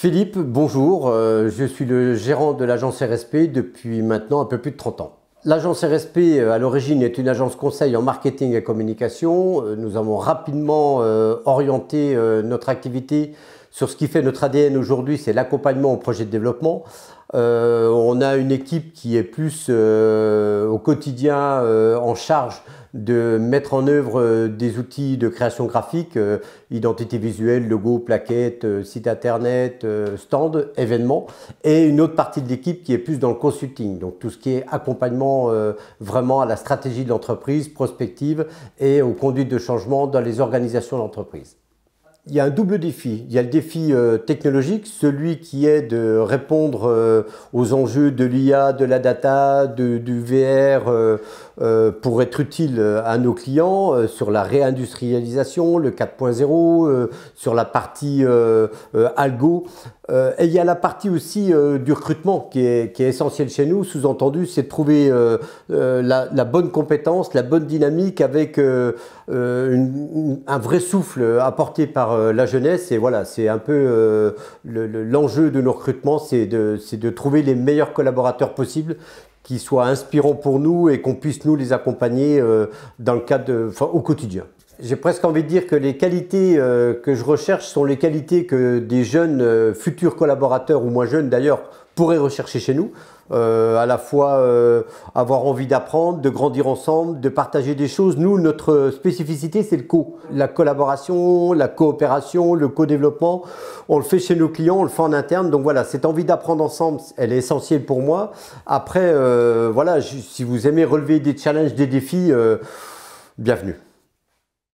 Philippe, bonjour. Euh, je suis le gérant de l'agence RSP depuis maintenant un peu plus de 30 ans. L'agence RSP, euh, à l'origine, est une agence conseil en marketing et communication. Euh, nous avons rapidement orienté notre activité sur ce qui fait notre ADN aujourd'hui, c'est l'accompagnement au projet de développement. Euh, on a une équipe qui est plus euh, au quotidien euh, en charge de mettre en œuvre des outils de création graphique, identité visuelle, logo, plaquette, site internet, stand, événements, et une autre partie de l'équipe qui est plus dans le consulting, donc tout ce qui est accompagnement vraiment à la stratégie de l'entreprise, prospective et aux conduites de changement dans les organisations de l'entreprise il y a un double défi. Il y a le défi euh, technologique, celui qui est de répondre euh, aux enjeux de l'IA, de la data, du VR euh, pour être utile à nos clients sur la réindustrialisation, le 4.0, sur la partie algo. Euh, et il y a la partie aussi euh, du recrutement qui est, essentielle chez nous. Sous-entendu, c'est de trouver euh, la, bonne compétence, la bonne dynamique avec un vrai souffle apporté par la jeunesse. Et voilà, c'est un peu l'enjeu de nos recrutements, c'est de, trouver les meilleurs collaborateurs possibles qui soient inspirants pour nous et qu'on puisse nous les accompagner dans le cadre au quotidien. J'ai presque envie de dire que les qualités euh, que je recherche sont les qualités que des jeunes euh, futurs collaborateurs, ou moins jeunes d'ailleurs, pourraient rechercher chez nous. Euh, à la fois euh, avoir envie d'apprendre, de grandir ensemble, de partager des choses. Nous, notre spécificité, c'est le co. La collaboration, la coopération, le co-développement, on le fait chez nos clients, on le fait en interne. Donc voilà, cette envie d'apprendre ensemble, elle est essentielle pour moi. Après, voilà, si vous aimez relever des challenges, des défis, bienvenue.